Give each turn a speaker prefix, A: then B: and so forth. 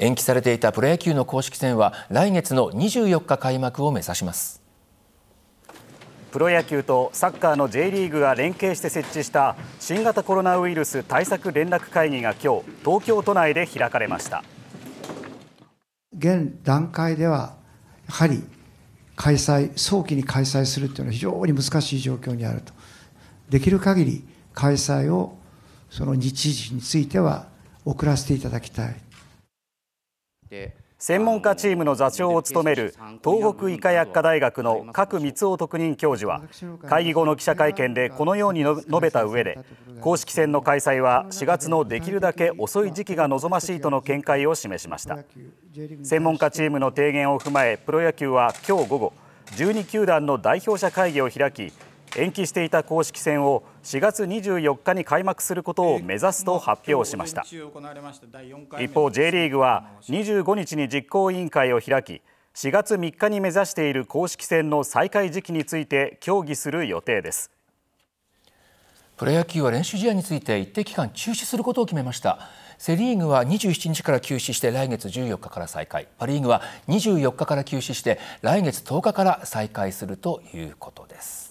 A: 延期されていたプロ野球の公式戦は来月の24日開幕を目指します
B: プロ野球とサッカーの J リーグが連携して設置した新型コロナウイルス対策連絡会議が今日東京都内で開かれました
C: 現段階ではやはり開催早期に開催するというのは非常に難しい状況にあるとできる限り開催をその日時については遅らせていただきたい
B: 専門家チームの座長を務める東北医科薬科大学の来光夫特任教授は会議後の記者会見でこのように述べた上で公式戦の開催は4月のできるだけ遅い時期が望ましいとの見解を示しました専門家チームの提言を踏まえプロ野球は今日午後12球団の代表者会議を開き延期していた公式戦を4月24日に開幕することを目指すと発表しました一方 J リーグは25日に実行委員会を開き4月3日に目指している公式戦の再開時期について協議する予定です
A: プロ野球は練習試合について一定期間中止することを決めましたセ・リーグは27日から休止して来月14日から再開パ・リーグは24日から休止して来月10日から再開するということです